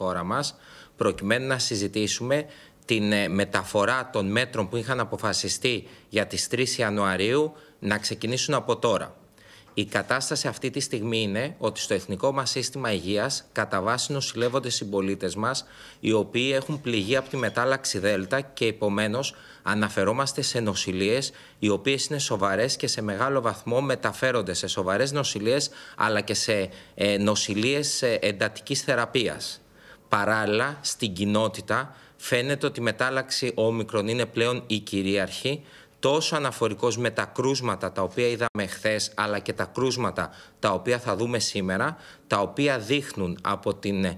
χώρα μας προκειμένου να συζητήσουμε την ε, μεταφορά των μέτρων που είχαν αποφασιστεί για τις 3 Ιανουαρίου να ξεκινήσουν από τώρα. Η κατάσταση αυτή τη στιγμή είναι ότι στο εθνικό μας σύστημα υγείας κατά βάση νοσηλεύονται συμπολίτες μας οι οποίοι έχουν πληγεί από τη μετάλλαξη Δέλτα και επομένως αναφερόμαστε σε νοσηλίες, οι οποίες είναι σοβαρές και σε μεγάλο βαθμό μεταφέρονται σε σοβαρές νοσηλίες αλλά και σε ε, νοσηλίες ε, εντατικής θεραπείας. Παράλληλα, στην κοινότητα φαίνεται ότι η μετάλλαξη όμικρον είναι πλέον η κυρίαρχη, τόσο αναφορικός με τα κρούσματα τα οποία είδαμε χθες, αλλά και τα κρούσματα τα οποία θα δούμε σήμερα, τα οποία δείχνουν από την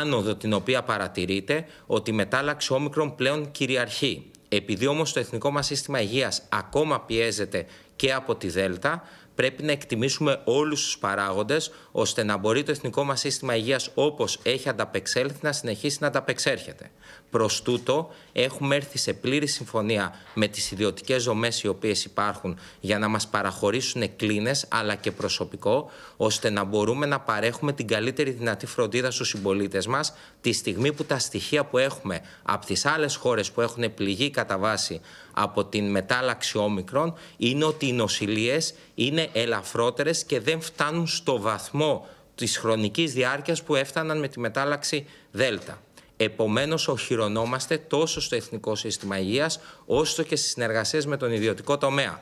άνοδο την οποία παρατηρείται ότι η μετάλλαξη όμικρον πλέον κυριαρχεί. Επειδή όμως το εθνικό μας σύστημα υγείας ακόμα πιέζεται και από τη ΔΕΛΤΑ, πρέπει να εκτιμήσουμε όλους τους παράγοντες, ώστε να μπορεί το εθνικό μας σύστημα υγείας όπως έχει ανταπεξέλθει να συνεχίσει να ανταπεξέρχεται. Προς τούτο, έχουμε έρθει σε πλήρη συμφωνία με τις ιδιωτικές δομές οι οποίες υπάρχουν για να μας παραχωρήσουν κλίνες αλλά και προσωπικό, ώστε να μπορούμε να παρέχουμε την καλύτερη δυνατή φροντίδα στους συμπολίτες μας τη στιγμή που τα στοιχεία που έχουμε από τις άλλες χώρες που έχουν πληγεί κατά βάση από την μετάλλαξη όμικρον είναι ότι ότι οι νοσηλίες είναι ελαφρότερες και δεν φτάνουν στο βαθμό της χρονικής διάρκειας που έφταναν με τη μετάλλαξη Δέλτα. Επομένως, οχυρωνόμαστε τόσο στο Εθνικό Σύστημα Υγείας, όσο και στις συνεργασίες με τον ιδιωτικό τομέα.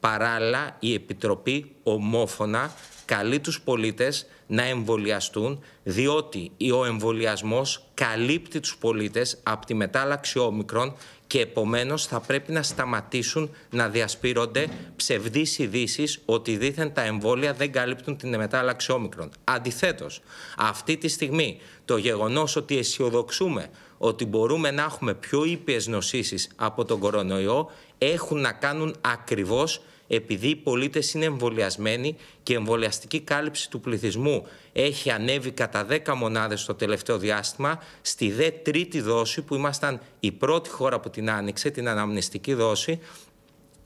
Παράλληλα, η Επιτροπή ομόφωνα καλεί τους πολίτες να εμβολιαστούν, διότι ο εμβολιασμός καλύπτει τους πολίτες από τη μετάλλαξη όμικρον και επομένως θα πρέπει να σταματήσουν να διασπείρονται ψευδείς ειδήσεις ότι δήθεν τα εμβόλια δεν καλύπτουν την μετάλλαξη όμικρων. Αντιθέτως, αυτή τη στιγμή το γεγονός ότι αισιοδοξούμε ότι μπορούμε να έχουμε πιο ήπιες νοσήσεις από τον κορονοϊό έχουν να κάνουν ακριβώς επειδή οι πολίτες είναι εμβολιασμένοι και η εμβολιαστική κάλυψη του πληθυσμού έχει ανέβει κατά 10 μονάδε το τελευταίο διάστημα, στη δε τρίτη δόση που ήμασταν η πρώτη χώρα που την άνοιξε, την αναμνηστική δόση,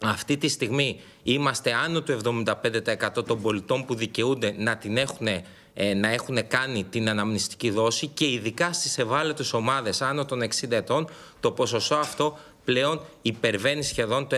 αυτή τη στιγμή είμαστε άνω του 75% των πολιτών που δικαιούνται να την έχουν ε, να έχουν κάνει την αναμνηστική δόση και ειδικά στις ευάλωτες ομάδες άνω των 60 ετών το ποσοστό αυτό πλέον υπερβαίνει σχεδόν το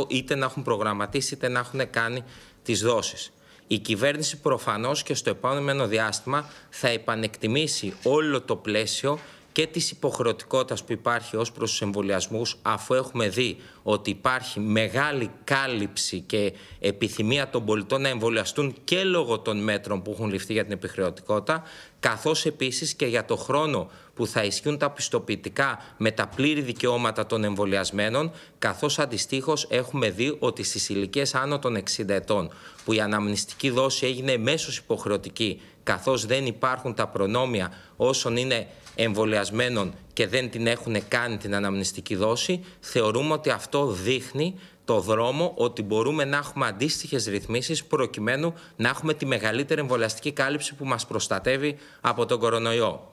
90% είτε να έχουν προγραμματίσει είτε να έχουν κάνει τις δόσεις. Η κυβέρνηση προφανώς και στο επόμενο διάστημα θα επανεκτιμήσει όλο το πλαίσιο και της υποχρεωτικότητας που υπάρχει ως προς τους εμβολιασμούς, αφού έχουμε δει ότι υπάρχει μεγάλη κάλυψη και επιθυμία των πολιτών να εμβολιαστούν και λόγω των μέτρων που έχουν ληφθεί για την επιχρεωτικότητα, καθώς επίσης και για το χρόνο που θα ισχύουν τα πιστοποιητικά με τα πλήρη δικαιώματα των εμβολιασμένων, καθώς αντιστοιχώ έχουμε δει ότι στις ηλικίες άνω των 60 ετών, που η αναμνηστική δόση έγινε μέσως υποχρεωτική, καθώς δεν υπάρχουν τα προνόμια όσων είναι εμβολιασμένων και δεν την έχουν κάνει την αναμνηστική δόση, θεωρούμε ότι αυτό δείχνει το δρόμο ότι μπορούμε να έχουμε αντίστοιχες ρυθμίσεις προκειμένου να έχουμε τη μεγαλύτερη εμβολιαστική κάλυψη που μας προστατεύει από τον κορονοϊό.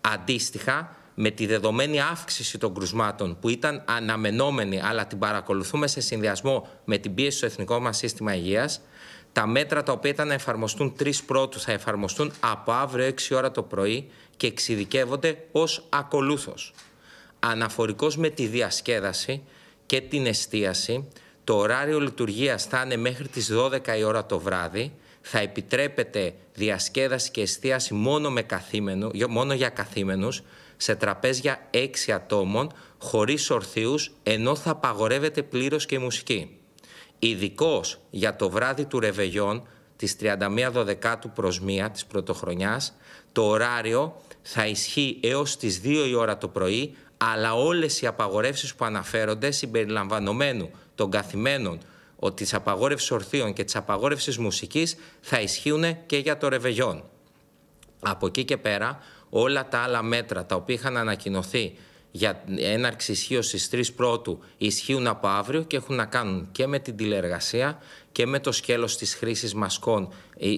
Αντίστοιχα, με τη δεδομένη αύξηση των κρουσμάτων που ήταν αναμενόμενη αλλά την παρακολουθούμε σε συνδυασμό με την πίεση στο εθνικό μας σύστημα υγείας, τα μέτρα τα οποία ήταν να εφαρμοστούν τρεις πρώτους θα εφαρμοστούν από αύριο 6 ώρα το πρωί και εξειδικεύονται ως ακολούθως. Αναφορικός με τη διασκέδαση και την εστίαση, το ωράριο λειτουργίας θα είναι μέχρι τις 12 η ώρα το βράδυ, θα επιτρέπεται διασκέδαση και εστίαση μόνο, με καθήμενο, μόνο για καθήμενους σε τραπέζια 6 ατόμων χωρίς ορθίους, ενώ θα απαγορεύεται πλήρως και η μουσική. Ειδικώς για το βράδυ του Ρεβεγιόν της 31 Δωδεκάτου προς 1 της πρωτοχρονιάς, το ωράριο θα ισχύει έως τις 2 η ώρα το πρωί, αλλά όλες οι απαγορεύσεις που αναφέρονται συμπεριλαμβανομένου των καθημένων της απαγόρευσης ορθίων και τις απαγόρευσης μουσικής θα ισχύουν και για το Ρεβεγιόν. Από εκεί και πέρα όλα τα άλλα μέτρα τα οποία είχαν ανακοινωθεί για έναρξη ισχύω στις 3 πρώτου ισχύουν από αύριο και έχουν να κάνουν και με την τηλεργασία και με το σκέλος της χρήσης μασκών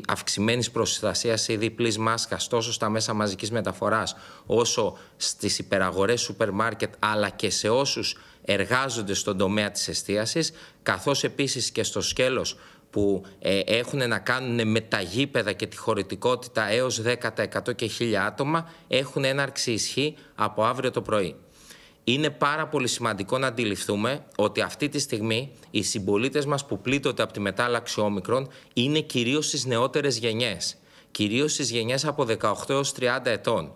αυξημένη προστασία ή διπλής μάσκα τόσο στα μέσα μαζικής μεταφοράς όσο στις υπεραγορές σούπερ μάρκετ αλλά και σε όσους εργάζονται στον τομέα της εστίασης, καθώς επίσης και στο σκέλος που ε, έχουν να κάνουν με τα γήπεδα και τη χωρητικότητα έως 10% και 1000 άτομα έχουν έναρξη ισχύ από αύριο το πρωί είναι πάρα πολύ σημαντικό να αντιληφθούμε ότι αυτή τη στιγμή οι συμπολίτες μας που πλήττονται από τη μετάλλαξη ομικρών είναι κυρίως στις νεότερες γενιές. Κυρίως στις γενιές από 18 έω 30 ετών.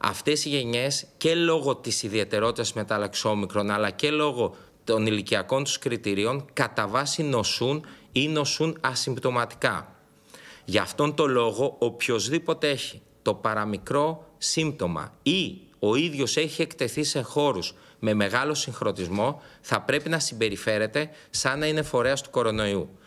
Αυτές οι γενιές και λόγω της ιδιαιτερότητας μετάλλαξη ομικρών, αλλά και λόγω των ηλικιακών τους κριτηρίων, κατά βάση νοσούν ή νοσούν ασυμπτωματικά. Γι' αυτόν τον λόγο, οποιοδήποτε έχει το παραμικρό σύμπτωμα ή ο ίδιος έχει εκτεθεί σε χώρους με μεγάλο συγχρονισμό, θα πρέπει να συμπεριφέρεται σαν να είναι φορέας του κορονοϊού.